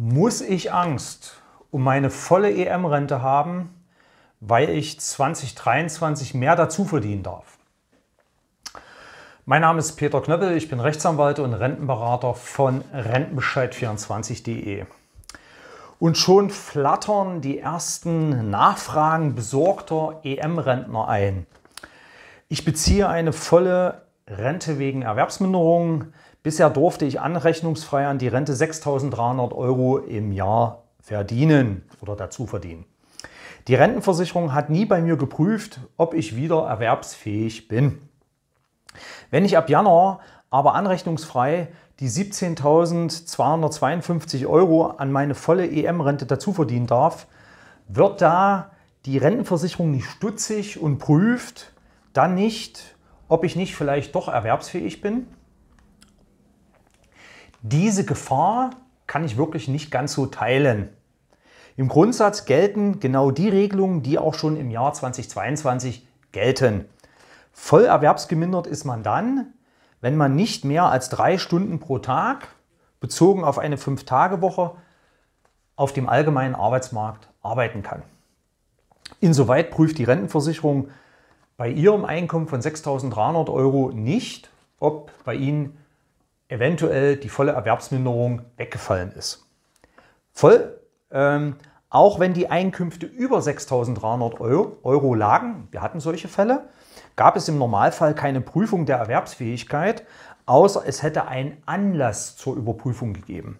Muss ich Angst um meine volle EM-Rente haben, weil ich 2023 mehr dazu verdienen darf? Mein Name ist Peter Knöppel, ich bin Rechtsanwalt und Rentenberater von Rentenbescheid24.de. Und schon flattern die ersten Nachfragen besorgter EM-Rentner ein. Ich beziehe eine volle Rente wegen Erwerbsminderung. Bisher durfte ich anrechnungsfrei an die Rente 6.300 Euro im Jahr verdienen oder dazu verdienen. Die Rentenversicherung hat nie bei mir geprüft, ob ich wieder erwerbsfähig bin. Wenn ich ab Januar aber anrechnungsfrei die 17.252 Euro an meine volle EM-Rente dazu verdienen darf, wird da die Rentenversicherung nicht stutzig und prüft dann nicht, ob ich nicht vielleicht doch erwerbsfähig bin? Diese Gefahr kann ich wirklich nicht ganz so teilen. Im Grundsatz gelten genau die Regelungen, die auch schon im Jahr 2022 gelten. Voll erwerbsgemindert ist man dann, wenn man nicht mehr als drei Stunden pro Tag, bezogen auf eine Fünf-Tage-Woche, auf dem allgemeinen Arbeitsmarkt arbeiten kann. Insoweit prüft die Rentenversicherung bei Ihrem Einkommen von 6.300 Euro nicht, ob bei Ihnen eventuell die volle Erwerbsminderung weggefallen ist. Voll, ähm, auch wenn die Einkünfte über 6.300 Euro, Euro lagen, wir hatten solche Fälle, gab es im Normalfall keine Prüfung der Erwerbsfähigkeit, außer es hätte einen Anlass zur Überprüfung gegeben.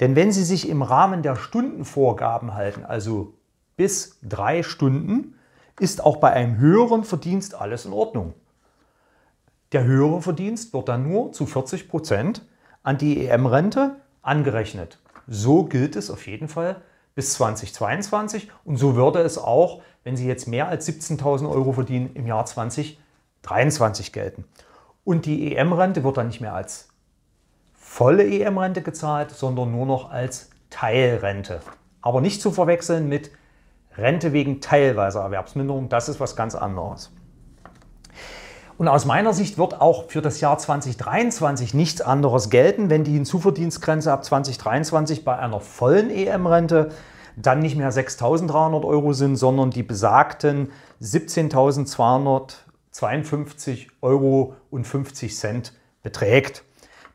Denn wenn Sie sich im Rahmen der Stundenvorgaben halten, also bis drei Stunden, ist auch bei einem höheren Verdienst alles in Ordnung. Der höhere Verdienst wird dann nur zu 40 Prozent an die EM-Rente angerechnet. So gilt es auf jeden Fall bis 2022 und so würde es auch, wenn Sie jetzt mehr als 17.000 Euro verdienen, im Jahr 2023 gelten. Und die EM-Rente wird dann nicht mehr als volle EM-Rente gezahlt, sondern nur noch als Teilrente. Aber nicht zu verwechseln mit Rente wegen teilweiser Erwerbsminderung, das ist was ganz anderes. Und aus meiner Sicht wird auch für das Jahr 2023 nichts anderes gelten, wenn die Hinzuverdienstgrenze ab 2023 bei einer vollen EM-Rente dann nicht mehr 6.300 Euro sind, sondern die besagten 17.252 Euro und 50 Cent beträgt.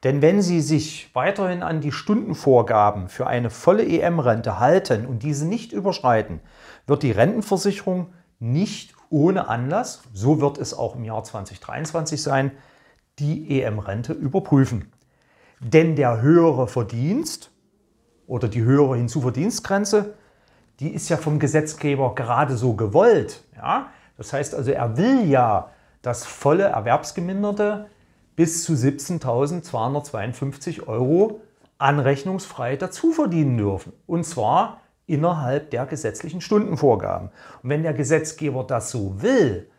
Denn wenn Sie sich weiterhin an die Stundenvorgaben für eine volle EM-Rente halten und diese nicht überschreiten, wird die Rentenversicherung nicht ohne Anlass, so wird es auch im Jahr 2023 sein, die EM-Rente überprüfen. Denn der höhere Verdienst oder die höhere Hinzuverdienstgrenze, die ist ja vom Gesetzgeber gerade so gewollt. Ja? Das heißt also, er will ja dass volle Erwerbsgeminderte bis zu 17.252 Euro anrechnungsfrei dazu verdienen dürfen. Und zwar innerhalb der gesetzlichen Stundenvorgaben. Und wenn der Gesetzgeber das so will,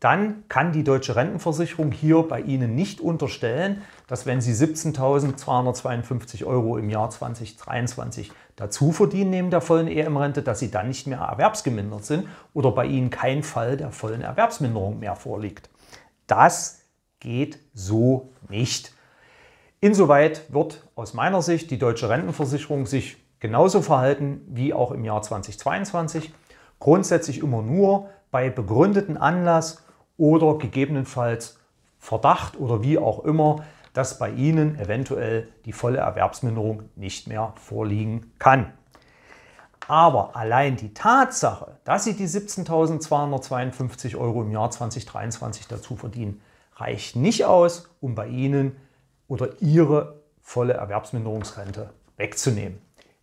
dann kann die deutsche Rentenversicherung hier bei Ihnen nicht unterstellen, dass wenn Sie 17.252 Euro im Jahr 2023 dazu verdienen neben der vollen EM-Rente, dass Sie dann nicht mehr erwerbsgemindert sind oder bei Ihnen kein Fall der vollen Erwerbsminderung mehr vorliegt. Das geht so nicht. Insoweit wird aus meiner Sicht die deutsche Rentenversicherung sich genauso verhalten wie auch im Jahr 2022. Grundsätzlich immer nur bei begründeten Anlass oder gegebenenfalls Verdacht oder wie auch immer, dass bei Ihnen eventuell die volle Erwerbsminderung nicht mehr vorliegen kann. Aber allein die Tatsache, dass Sie die 17.252 Euro im Jahr 2023 dazu verdienen, reicht nicht aus, um bei Ihnen oder Ihre volle Erwerbsminderungsrente wegzunehmen.